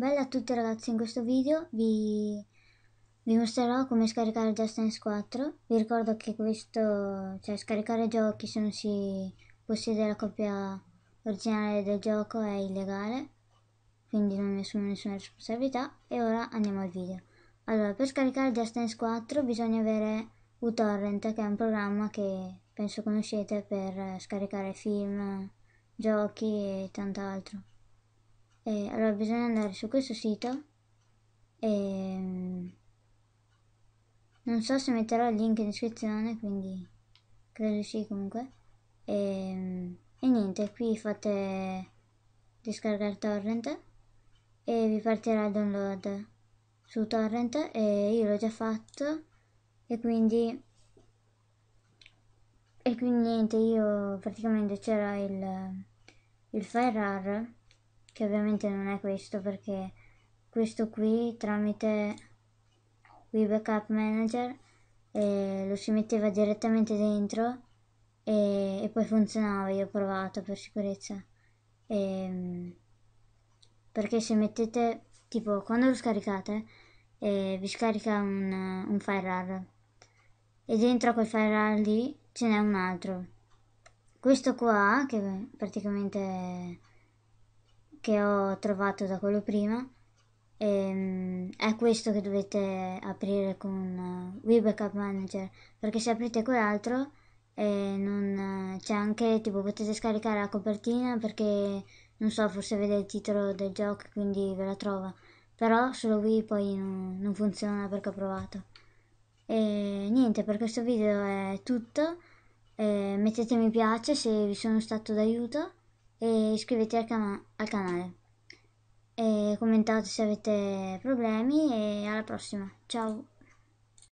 Bella a tutti ragazzi, in questo video vi, vi mostrerò come scaricare Just Dance 4. Vi ricordo che questo, cioè scaricare giochi se non si possiede la copia originale del gioco è illegale, quindi non assumo nessuna responsabilità. E ora andiamo al video. Allora, per scaricare Just Dance 4 bisogna avere uTorrent, che è un programma che penso conoscete per scaricare film, giochi e tant'altro eh, allora bisogna andare su questo sito e mm, non so se metterò il link in descrizione quindi credo sì comunque e, mm, e niente qui fate descaricare torrent e vi partirà il download su torrent e io l'ho già fatto e quindi e quindi niente io praticamente c'era il il file rar che ovviamente non è questo perché questo qui tramite Web backup Manager eh, lo si metteva direttamente dentro e, e, poi funzionava, io ho provato per sicurezza. E, ehm, perché se mettete, tipo quando lo scaricate, eh, vi scarica un, un FireRAR e dentro a quel FireRAR lì ce n'è un altro. Questo qua, che praticamente che ho trovato da quello prima e, ehm, è questo che dovete aprire con uh, Backup Manager perché se aprite quell'altro eh, non, eh, c'è anche tipo potete scaricare la copertina perché non so forse vede il titolo del gioco quindi ve la trova però solo Wii poi non, non funziona perché ho provato e niente per questo video è tutto eh, mettete mi piace se vi sono stato d'aiuto e iscrivetevi al, can- al canale e commentate se avete problemi e alla prossima ciao